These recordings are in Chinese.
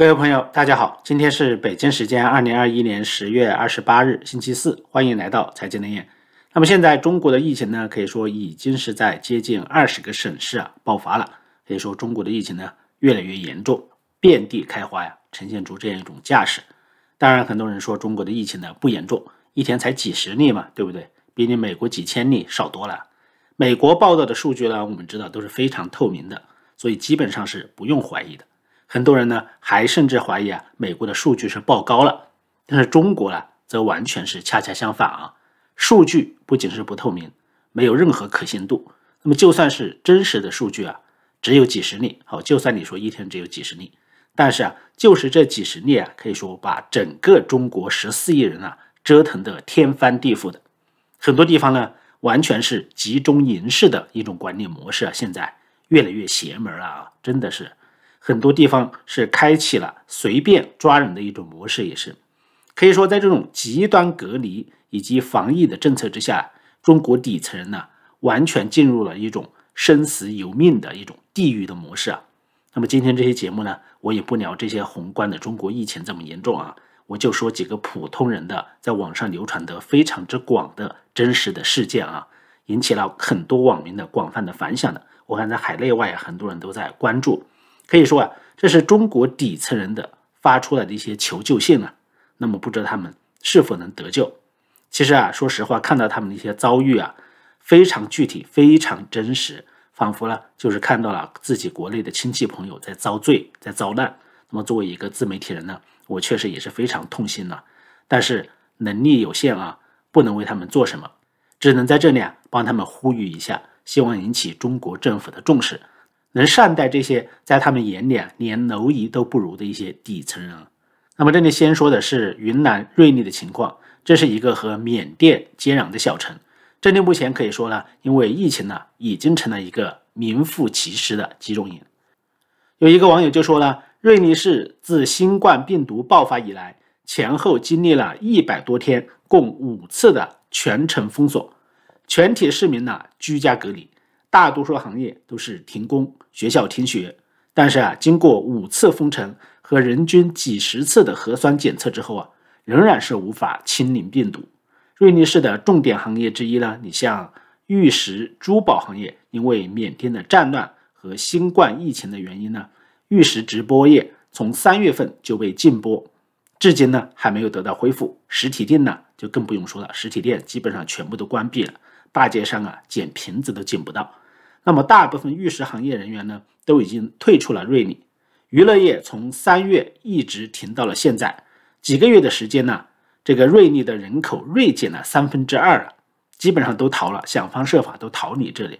各位朋友，大家好，今天是北京时间二零二一年十月二十八日，星期四，欢迎来到财经能宴。那么现在中国的疫情呢，可以说已经是在接近二十个省市啊爆发了，可以说中国的疫情呢越来越严重，遍地开花呀，呈现出这样一种架势。当然，很多人说中国的疫情呢不严重，一天才几十例嘛，对不对？比你美国几千例少多了。美国报道的数据呢，我们知道都是非常透明的，所以基本上是不用怀疑的。很多人呢还甚至怀疑啊，美国的数据是报高了，但是中国呢则完全是恰恰相反啊，数据不仅是不透明，没有任何可信度。那么就算是真实的数据啊，只有几十例，好，就算你说一天只有几十例，但是啊，就是这几十例啊，可以说把整个中国十四亿人啊折腾的天翻地覆的，很多地方呢完全是集中营式的一种管理模式啊，现在越来越邪门了啊，真的是。很多地方是开启了随便抓人的一种模式，也是可以说，在这种极端隔离以及防疫的政策之下，中国底层人呢，完全进入了一种生死由命的一种地狱的模式啊。那么今天这期节目呢，我也不聊这些宏观的中国疫情这么严重啊，我就说几个普通人的在网上流传的非常之广的真实的事件啊，引起了很多网民的广泛的反响的。我看在海内外很多人都在关注。可以说啊，这是中国底层人的发出来的一些求救信啊。那么不知道他们是否能得救？其实啊，说实话，看到他们的一些遭遇啊，非常具体，非常真实，仿佛呢就是看到了自己国内的亲戚朋友在遭罪，在遭难。那么作为一个自媒体人呢，我确实也是非常痛心了。但是能力有限啊，不能为他们做什么，只能在这里啊帮他们呼吁一下，希望引起中国政府的重视。能善待这些在他们眼里啊连蝼蚁都不如的一些底层人。那么这里先说的是云南瑞丽的情况，这是一个和缅甸接壤的小城。这里目前可以说呢，因为疫情呢，已经成了一个名副其实的集中营。有一个网友就说呢，瑞丽市自新冠病毒爆发以来，前后经历了一百多天，共五次的全城封锁，全体市民呢居家隔离，大多数行业都是停工。学校停学，但是啊，经过五次封城和人均几十次的核酸检测之后啊，仍然是无法清零病毒。瑞丽市的重点行业之一呢，你像玉石珠宝行业，因为缅甸的战乱和新冠疫情的原因呢，玉石直播业从三月份就被禁播，至今呢还没有得到恢复。实体店呢就更不用说了，实体店基本上全部都关闭了，大街上啊捡瓶子都捡不到。那么，大部分玉石行业人员呢，都已经退出了瑞丽。娱乐业从三月一直停到了现在，几个月的时间呢，这个瑞丽的人口锐减了三分之二了，基本上都逃了，想方设法都逃离这里。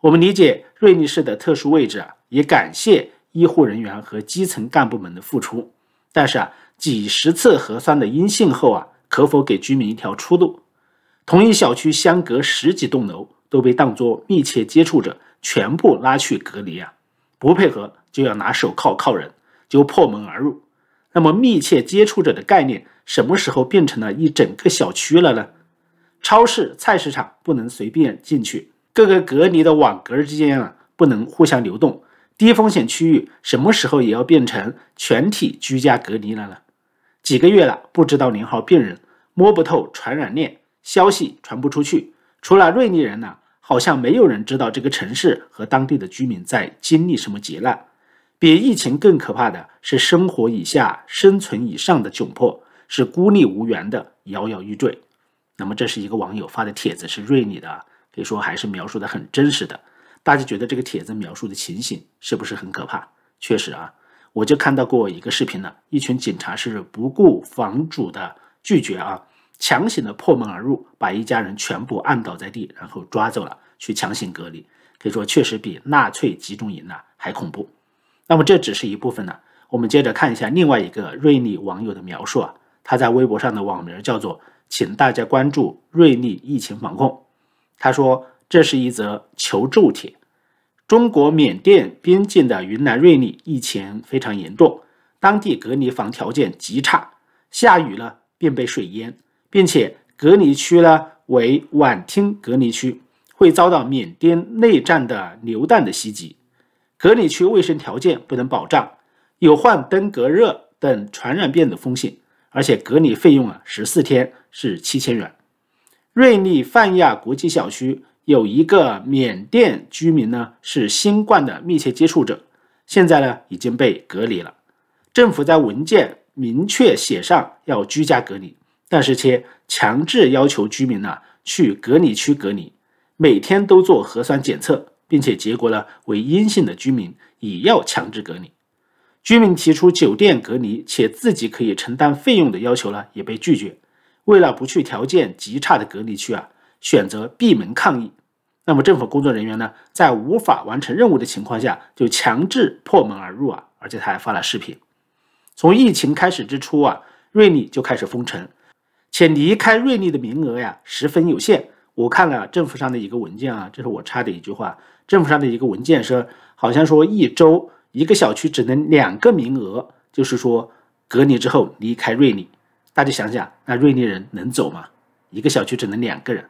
我们理解瑞丽市的特殊位置，啊，也感谢医护人员和基层干部们的付出。但是啊，几十次核酸的阴性后啊，可否给居民一条出路？同一小区相隔十几栋楼。都被当作密切接触者，全部拉去隔离啊！不配合就要拿手铐铐人，就破门而入。那么密切接触者的概念什么时候变成了一整个小区了呢？超市、菜市场不能随便进去，各个隔离的网格之间啊不能互相流动。低风险区域什么时候也要变成全体居家隔离了呢？几个月了，不知道零号病人，摸不透传染链，消息传不出去，除了瑞丽人呢？好像没有人知道这个城市和当地的居民在经历什么劫难。比疫情更可怕的是生活以下、生存以上的窘迫，是孤立无援的、摇摇欲坠。那么，这是一个网友发的帖子，是瑞丽的，可以说还是描述的很真实的。大家觉得这个帖子描述的情形是不是很可怕？确实啊，我就看到过一个视频了，一群警察是不顾房主的拒绝啊。强行的破门而入，把一家人全部按倒在地，然后抓走了，去强行隔离。可以说，确实比纳粹集中营呢还恐怖。那么这只是一部分呢，我们接着看一下另外一个瑞丽网友的描述啊，他在微博上的网名叫做“请大家关注瑞丽疫情防控”。他说：“这是一则求助帖，中国缅甸边境的云南瑞丽疫情非常严重，当地隔离房条件极差，下雨了便被水淹。”并且隔离区呢为晚听隔离区，会遭到缅甸内战的榴弹的袭击，隔离区卫生条件不能保障，有患登革热等传染病的风险，而且隔离费用啊十四天是七千元。瑞丽泛亚国际小区有一个缅甸居民呢是新冠的密切接触者，现在呢已经被隔离了，政府在文件明确写上要居家隔离。但是却强制要求居民呢去隔离区隔离，每天都做核酸检测，并且结果呢为阴性的居民也要强制隔离。居民提出酒店隔离且自己可以承担费用的要求呢也被拒绝。为了不去条件极差的隔离区啊，选择闭门抗议。那么政府工作人员呢在无法完成任务的情况下就强制破门而入啊，而且他还发了视频。从疫情开始之初啊，瑞丽就开始封城。且离开瑞丽的名额呀十分有限。我看了政府上的一个文件啊，这是我插的一句话。政府上的一个文件说，好像说一周一个小区只能两个名额，就是说隔离之后离开瑞丽。大家想想，那瑞丽人能走吗？一个小区只能两个人，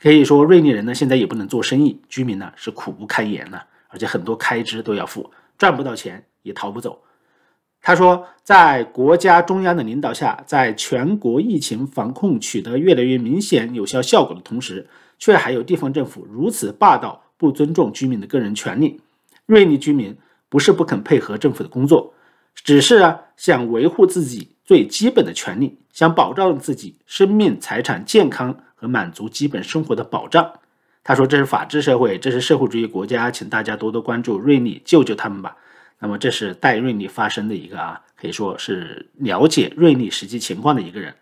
可以说瑞丽人呢现在也不能做生意，居民呢是苦不堪言呢，而且很多开支都要付，赚不到钱也逃不走。他说，在国家中央的领导下，在全国疫情防控取得越来越明显有效效果的同时，却还有地方政府如此霸道，不尊重居民的个人权利。瑞丽居民不是不肯配合政府的工作，只是啊想维护自己最基本的权利，想保障自己生命、财产、健康和满足基本生活的保障。他说：“这是法治社会，这是社会主义国家，请大家多多关注瑞丽，救救他们吧。”那么这是戴瑞丽发声的一个啊，可以说是了解瑞丽实际情况的一个人。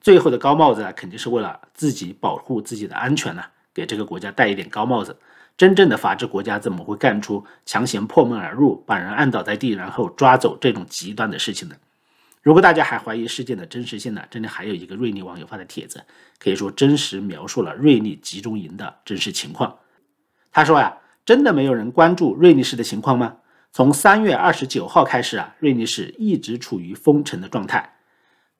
最后的高帽子肯定是为了自己保护自己的安全呢，给这个国家戴一点高帽子。真正的法治国家怎么会干出强行破门而入、把人按倒在地然后抓走这种极端的事情呢？如果大家还怀疑事件的真实性呢，这里还有一个瑞丽网友发的帖子，可以说真实描述了瑞丽集中营的真实情况。他说呀，真的没有人关注瑞丽市的情况吗？从三月二十九号开始啊，瑞丽市一直处于封城的状态，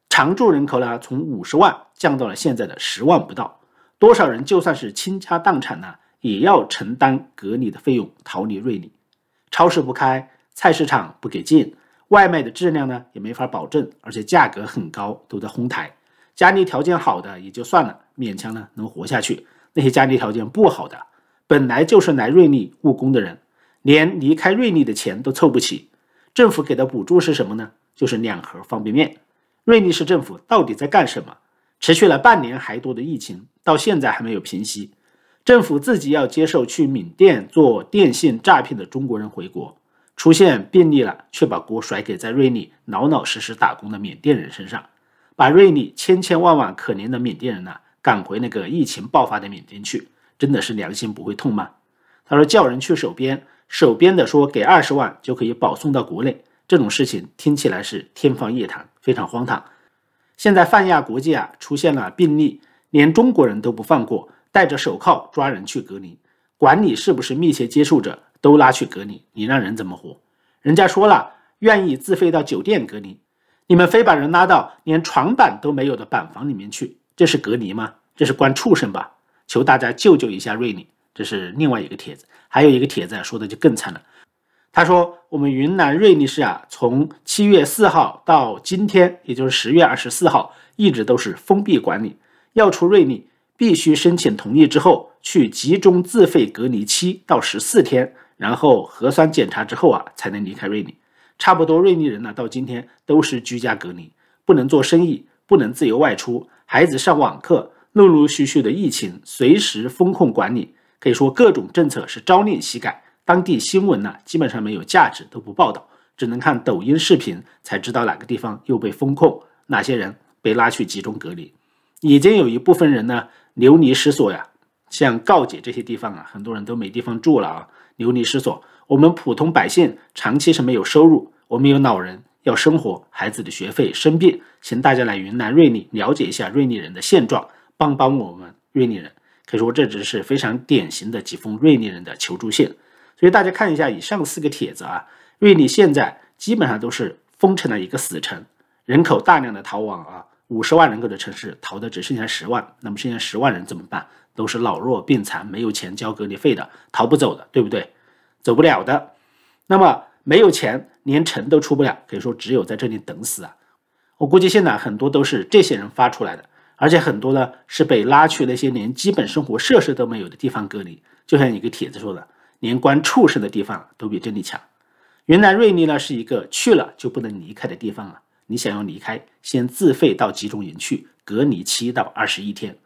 常住人口呢从五十万降到了现在的十万不到。多少人就算是倾家荡产呢，也要承担隔离的费用逃离瑞丽。超市不开，菜市场不给进，外卖的质量呢也没法保证，而且价格很高，都在哄抬。家里条件好的也就算了，勉强呢能活下去；那些家里条件不好的，本来就是来瑞丽务工的人。连离开瑞丽的钱都凑不起。政府给的补助是什么呢？就是两盒方便面。瑞丽市政府到底在干什么？持续了半年还多的疫情到现在还没有平息，政府自己要接受去缅甸做电信诈骗的中国人回国，出现病例了，却把锅甩给在瑞丽老老实实打工的缅甸人身上，把瑞丽千千万万可怜的缅甸人呢赶回那个疫情爆发的缅甸去，真的是良心不会痛吗？他说叫人去守边。手边的说给二十万就可以保送到国内，这种事情听起来是天方夜谭，非常荒唐。现在泛亚国际啊出现了病例，连中国人都不放过，戴着手铐抓人去隔离，管你是不是密切接触者，都拉去隔离，你让人怎么活？人家说了愿意自费到酒店隔离，你们非把人拉到连床板都没有的板房里面去，这是隔离吗？这是关畜生吧？求大家救救一下瑞丽。这是另外一个帖子，还有一个帖子说的就更惨了。他说：“我们云南瑞丽市啊，从七月四号到今天，也就是十月二十四号，一直都是封闭管理。要出瑞丽，必须申请同意之后，去集中自费隔离七到十四天，然后核酸检查之后啊，才能离开瑞丽。差不多瑞丽人呢，到今天都是居家隔离，不能做生意，不能自由外出，孩子上网课，陆陆续续的疫情，随时风控管理。”可以说，各种政策是朝令夕改。当地新闻呢，基本上没有价值，都不报道，只能看抖音视频才知道哪个地方又被封控，哪些人被拉去集中隔离。已经有一部分人呢流离失所呀，像告姐这些地方啊，很多人都没地方住了啊，流离失所。我们普通百姓长期是没有收入，我们有老人要生活，孩子的学费、生病，请大家来云南瑞丽了解一下瑞丽人的现状，帮帮我们瑞丽人。可以说这只是非常典型的几封瑞丽人的求助信，所以大家看一下以上四个帖子啊，瑞丽现在基本上都是封成了一个死城，人口大量的逃亡啊，五十万人口的城市逃的只剩下十万，那么剩下十万人怎么办？都是老弱病残，没有钱交隔离费的，逃不走的，对不对？走不了的，那么没有钱连城都出不了，可以说只有在这里等死啊！我估计现在很多都是这些人发出来的。而且很多呢是被拉去那些连基本生活设施都没有的地方隔离，就像一个帖子说的，连关畜生的地方都比这里强。原来瑞丽呢是一个去了就不能离开的地方啊，你想要离开，先自费到集中营去隔离七到二十一天。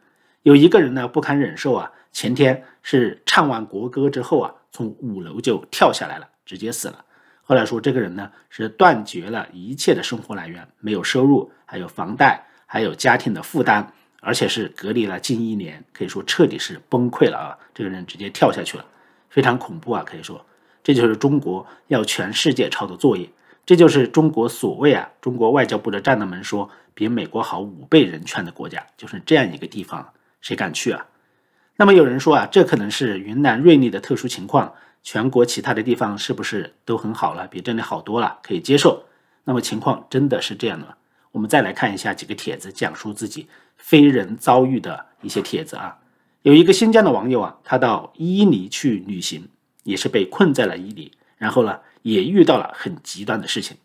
有一个人呢不堪忍受啊，前天是唱完国歌之后啊，从五楼就跳下来了，直接死了。后来说这个人呢是断绝了一切的生活来源，没有收入，还有房贷。还有家庭的负担，而且是隔离了近一年，可以说彻底是崩溃了啊！这个人直接跳下去了，非常恐怖啊！可以说，这就是中国要全世界抄的作业，这就是中国所谓啊，中国外交部的战友们说比美国好五倍人权的国家，就是这样一个地方，谁敢去啊？那么有人说啊，这可能是云南瑞丽的特殊情况，全国其他的地方是不是都很好了？比这里好多了，可以接受？那么情况真的是这样的吗？我们再来看一下几个帖子，讲述自己非人遭遇的一些帖子啊。有一个新疆的网友啊，他到伊犁去旅行，也是被困在了伊犁，然后呢，也遇到了很极端的事情。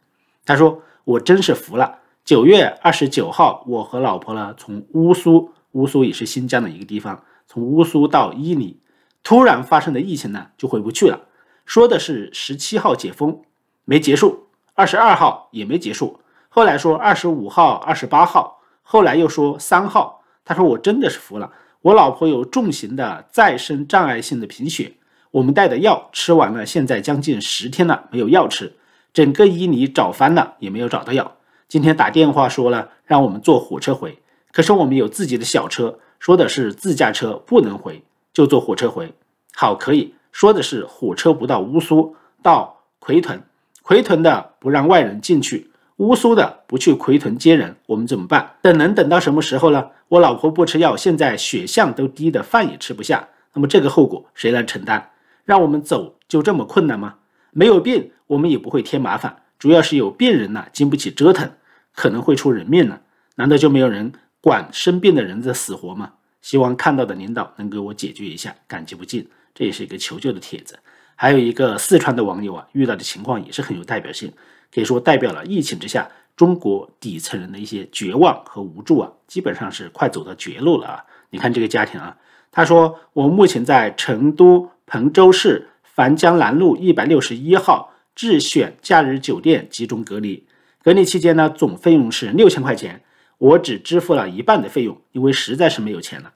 他说：“我真是服了。”九月二十九号，我和老婆呢，从乌苏，乌苏也是新疆的一个地方，从乌苏到伊犁，突然发生的疫情呢，就回不去了。说的是十七号解封，没结束；二十二号也没结束。后来说二十五号、二十八号，后来又说三号。他说我真的是服了。我老婆有重型的再生障碍性的贫血，我们带的药吃完了，现在将近十天了没有药吃，整个伊犁找翻了也没有找到药。今天打电话说了，让我们坐火车回，可是我们有自己的小车，说的是自驾车不能回，就坐火车回。好，可以说的是火车不到乌苏，到奎屯，奎屯的不让外人进去。乌苏的不去奎屯接人，我们怎么办？等能等到什么时候呢？我老婆不吃药，现在血象都低的饭也吃不下，那么这个后果谁来承担？让我们走就这么困难吗？没有病我们也不会添麻烦，主要是有病人呐，经不起折腾，可能会出人命呢。难道就没有人管生病的人的死活吗？希望看到的领导能给我解决一下，感激不尽。这也是一个求救的帖子，还有一个四川的网友啊，遇到的情况也是很有代表性。可以说代表了疫情之下中国底层人的一些绝望和无助啊，基本上是快走到绝路了啊！你看这个家庭啊，他说我目前在成都彭州市樊江南路一百六十一号智选假日酒店集中隔离，隔离期间呢总费用是六千块钱，我只支付了一半的费用，因为实在是没有钱了。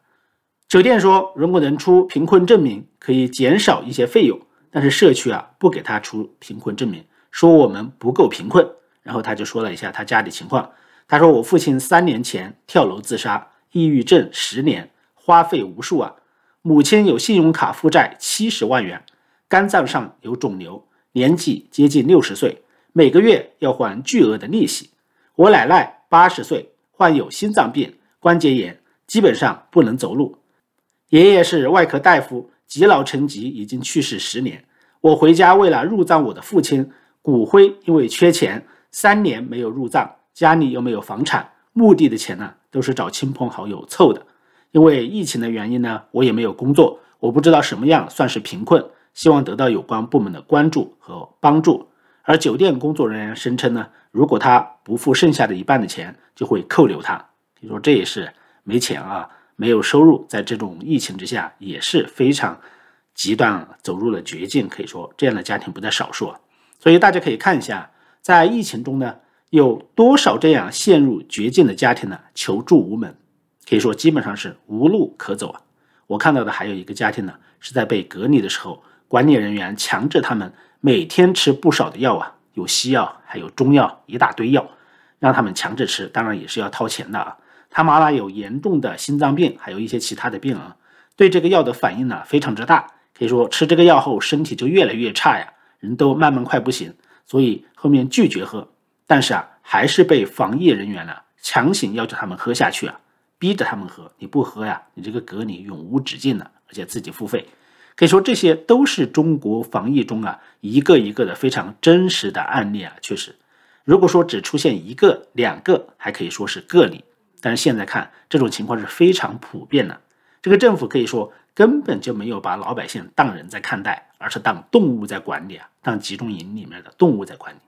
酒店说如果能出贫困证明可以减少一些费用，但是社区啊不给他出贫困证明。说我们不够贫困，然后他就说了一下他家里情况。他说我父亲三年前跳楼自杀，抑郁症十年，花费无数啊。母亲有信用卡负债七十万元，肝脏上有肿瘤，年纪接近六十岁，每个月要还巨额的利息。我奶奶八十岁，患有心脏病、关节炎，基本上不能走路。爷爷是外科大夫，积劳成疾，已经去世十年。我回家为了入葬我的父亲。骨灰因为缺钱，三年没有入葬，家里又没有房产，墓地的钱呢，都是找亲朋好友凑的。因为疫情的原因呢，我也没有工作，我不知道什么样算是贫困，希望得到有关部门的关注和帮助。而酒店工作人员声称呢，如果他不付剩下的一半的钱，就会扣留他。你说这也是没钱啊，没有收入，在这种疫情之下也是非常极端，走入了绝境。可以说这样的家庭不在少数。所以大家可以看一下，在疫情中呢，有多少这样陷入绝境的家庭呢？求助无门，可以说基本上是无路可走啊。我看到的还有一个家庭呢，是在被隔离的时候，管理人员强制他们每天吃不少的药啊，有西药，还有中药，一大堆药，让他们强制吃，当然也是要掏钱的啊。他妈妈有严重的心脏病，还有一些其他的病啊，对这个药的反应呢非常之大，可以说吃这个药后身体就越来越差呀。人都慢慢快不行，所以后面拒绝喝，但是啊，还是被防疫人员啊、强行要求他们喝下去啊，逼着他们喝。你不喝呀，你这个隔离永无止境的，而且自己付费。可以说这些都是中国防疫中啊一个一个的非常真实的案例啊，确实。如果说只出现一个两个，还可以说是个例，但是现在看这种情况是非常普遍的。这个政府可以说。根本就没有把老百姓当人在看待，而是当动物在管理啊，当集中营里面的动物在管理。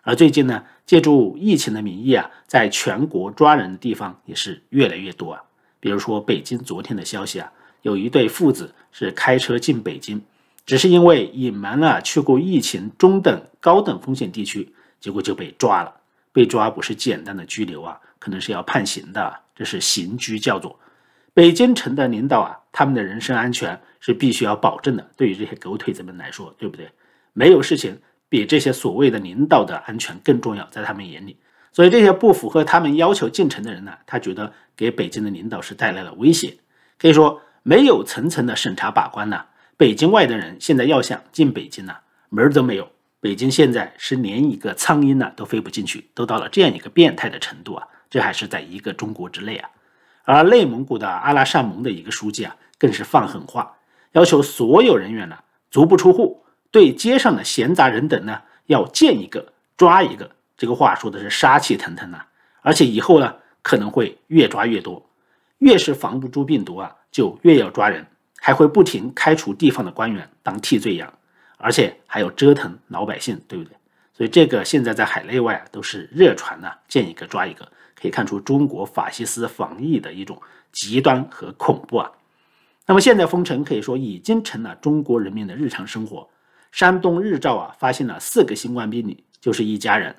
而最近呢，借助疫情的名义啊，在全国抓人的地方也是越来越多啊。比如说北京昨天的消息啊，有一对父子是开车进北京，只是因为隐瞒了去过疫情中等、高等风险地区，结果就被抓了。被抓不是简单的拘留啊，可能是要判刑的，这是刑拘叫做。北京城的领导啊，他们的人身安全是必须要保证的。对于这些狗腿子们来说，对不对？没有事情比这些所谓的领导的安全更重要，在他们眼里。所以这些不符合他们要求进城的人呢，他觉得给北京的领导是带来了威胁。可以说，没有层层的审查把关呢，北京外的人现在要想进北京呢，门儿都没有。北京现在是连一个苍蝇呢都飞不进去，都到了这样一个变态的程度啊！这还是在一个中国之内啊。而内蒙古的阿拉善盟的一个书记啊，更是放狠话，要求所有人员呢足不出户，对街上的闲杂人等呢要见一个抓一个。这个话说的是杀气腾腾呐，而且以后呢可能会越抓越多，越是防不住病毒啊，就越要抓人，还会不停开除地方的官员当替罪羊，而且还要折腾老百姓，对不对？所以这个现在在海内外啊都是热传呢，见一个抓一个，可以看出中国法西斯防疫的一种极端和恐怖啊。那么现在封城可以说已经成了中国人民的日常生活。山东日照啊，发现了四个新冠病例，就是一家人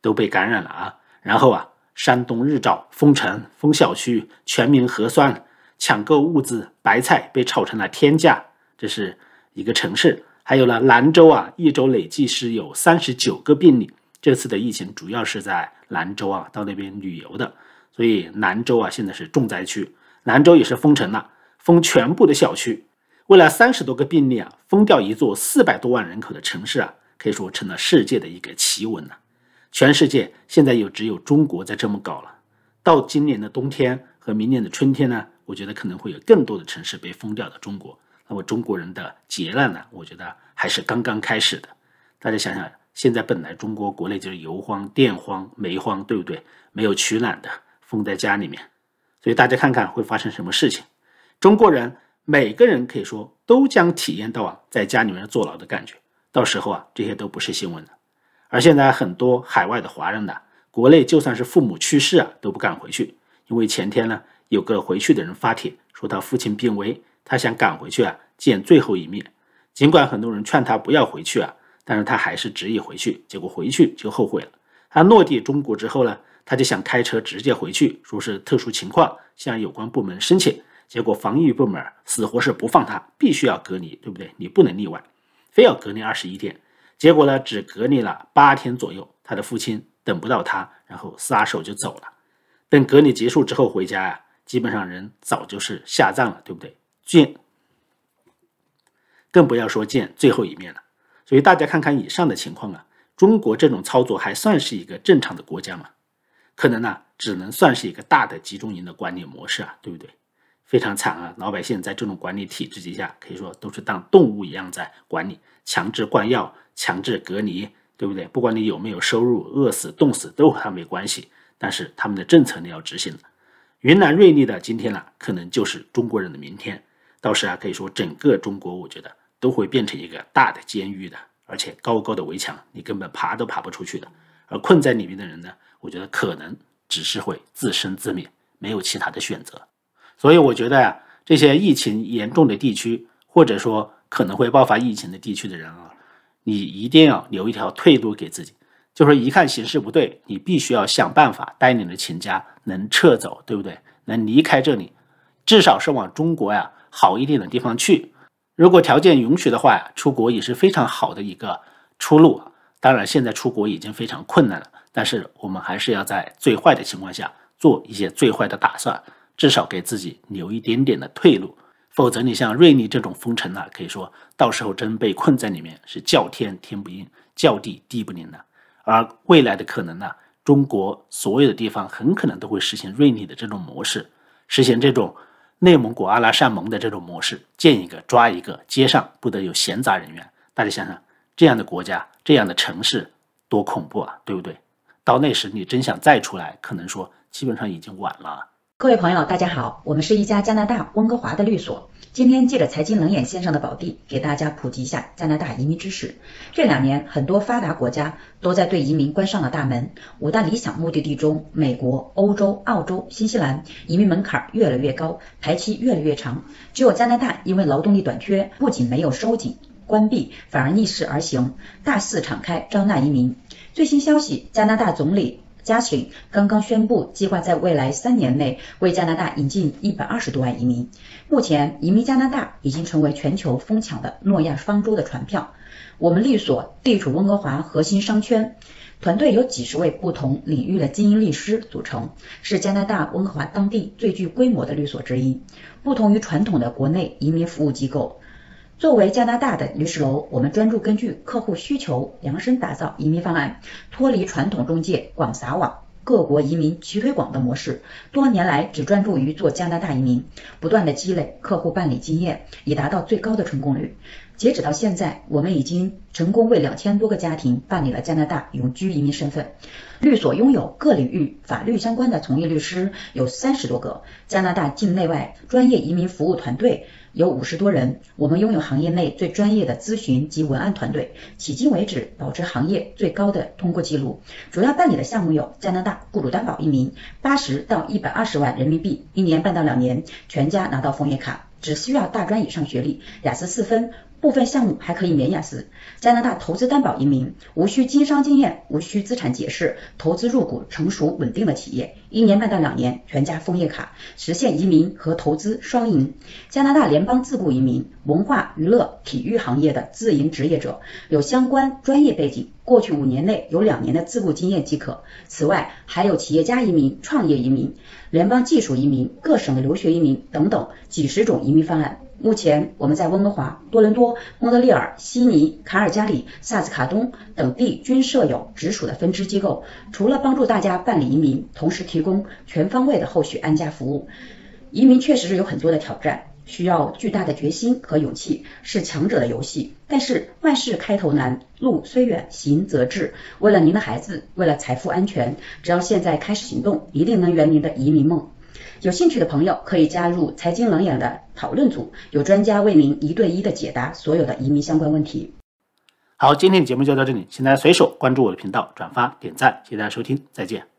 都被感染了啊。然后啊，山东日照封城、封小区、全民核酸、抢购物资，白菜被炒成了天价，这是一个城市。还有呢，兰州啊，一周累计是有三十九个病例。这次的疫情主要是在兰州啊，到那边旅游的，所以兰州啊现在是重灾区。兰州也是封城了，封全部的小区。为了三十多个病例啊，封掉一座四百多万人口的城市啊，可以说成了世界的一个奇闻了。全世界现在有只有中国在这么搞了。到今年的冬天和明年的春天呢，我觉得可能会有更多的城市被封掉的中国。那么中国人的劫难呢？我觉得还是刚刚开始的。大家想想，现在本来中国国内就是油荒、电荒、煤荒，对不对？没有取暖的，封在家里面，所以大家看看会发生什么事情。中国人每个人可以说都将体验到啊，在家里面坐牢的感觉。到时候啊，这些都不是新闻了。而现在很多海外的华人呢，国内就算是父母去世啊都不敢回去，因为前天呢有个回去的人发帖说他父亲病危。他想赶回去啊，见最后一面。尽管很多人劝他不要回去啊，但是他还是执意回去。结果回去就后悔了。他落地中国之后呢，他就想开车直接回去，说是特殊情况，向有关部门申请。结果防疫部门死活是不放他，必须要隔离，对不对？你不能例外，非要隔离二十一天。结果呢，只隔离了八天左右，他的父亲等不到他，然后撒手就走了。等隔离结束之后回家呀，基本上人早就是下葬了，对不对？见，更不要说见最后一面了。所以大家看看以上的情况啊，中国这种操作还算是一个正常的国家吗？可能呢，只能算是一个大的集中营的管理模式啊，对不对？非常惨啊，老百姓在这种管理体制之下，可以说都是当动物一样在管理，强制灌药，强制隔离，对不对？不管你有没有收入，饿死、冻死都和他没关系。但是他们的政策你要执行了。云南瑞丽的今天呢，可能就是中国人的明天。到时啊，可以说整个中国，我觉得都会变成一个大的监狱的，而且高高的围墙，你根本爬都爬不出去的。而困在里面的人呢，我觉得可能只是会自生自灭，没有其他的选择。所以我觉得呀，这些疫情严重的地区，或者说可能会爆发疫情的地区的人啊，你一定要留一条退路给自己，就是一看形势不对，你必须要想办法带领着秦家能撤走，对不对？能离开这里，至少是往中国呀。好一点的地方去，如果条件允许的话，出国也是非常好的一个出路。当然，现在出国已经非常困难了，但是我们还是要在最坏的情况下做一些最坏的打算，至少给自己留一点点的退路。否则，你像瑞丽这种封城呢，可以说到时候真被困在里面，是叫天天不应，叫地地不灵的。而未来的可能呢，中国所有的地方很可能都会实现瑞丽的这种模式，实现这种。内蒙古阿拉善盟的这种模式，建一个抓一个，街上不得有闲杂人员。大家想想，这样的国家，这样的城市，多恐怖啊，对不对？到那时，你真想再出来，可能说基本上已经晚了。各位朋友，大家好，我们是一家加拿大温哥华的律所。今天借着财经冷眼线上的宝地，给大家普及一下加拿大移民知识。这两年，很多发达国家都在对移民关上了大门。五大理想目的地中，美国、欧洲、澳洲、新西兰移民门槛越来越高，排期越来越长。只有加拿大因为劳动力短缺，不仅没有收紧关闭，反而逆势而行，大肆敞开招纳移民。最新消息，加拿大总理。家群刚刚宣布，计划在未来三年内为加拿大引进一百二十多万移民。目前，移民加拿大已经成为全球疯抢的诺亚方舟的船票。我们律所地处温哥华核心商圈，团队由几十位不同领域的精英律师组成，是加拿大温哥华当地最具规模的律所之一。不同于传统的国内移民服务机构。作为加拿大的律师楼，我们专注根据客户需求量身打造移民方案，脱离传统中介广撒网、各国移民齐推广的模式。多年来，只专注于做加拿大移民，不断的积累客户办理经验，以达到最高的成功率。截止到现在，我们已经成功为两千多个家庭办理了加拿大永居移民身份。律所拥有各领域法律相关的从业律师有三十多个，加拿大境内外专业移民服务团队。有五十多人，我们拥有行业内最专业的咨询及文案团队，迄今为止保持行业最高的通过记录。主要办理的项目有加拿大雇主担保移民，八十到一百二十万人民币，一年半到两年，全家拿到枫叶卡，只需要大专以上学历，雅思四分。部分项目还可以免雅思。加拿大投资担保移民无需经商经验，无需资产解释，投资入股成熟稳定的企业，一年半到两年全家枫叶卡，实现移民和投资双赢。加拿大联邦自雇移民，文化、娱乐、体育行业的自营职业者，有相关专业背景，过去五年内有两年的自雇经验即可。此外，还有企业家移民、创业移民、联邦技术移民、各省的留学移民等等，几十种移民方案。目前，我们在温哥华、多伦多、蒙特利尔、悉尼、卡尔加里、萨斯卡东等地均设有直属的分支机构。除了帮助大家办理移民，同时提供全方位的后续安家服务。移民确实是有很多的挑战，需要巨大的决心和勇气，是强者的游戏。但是万事开头难，路虽远，行则至。为了您的孩子，为了财富安全，只要现在开始行动，一定能圆您的移民梦。有兴趣的朋友可以加入“财经冷眼”的讨论组，有专家为您一对一的解答所有的移民相关问题。好，今天的节目就到这里，请大家随手关注我的频道，转发、点赞，谢谢大家收听，再见。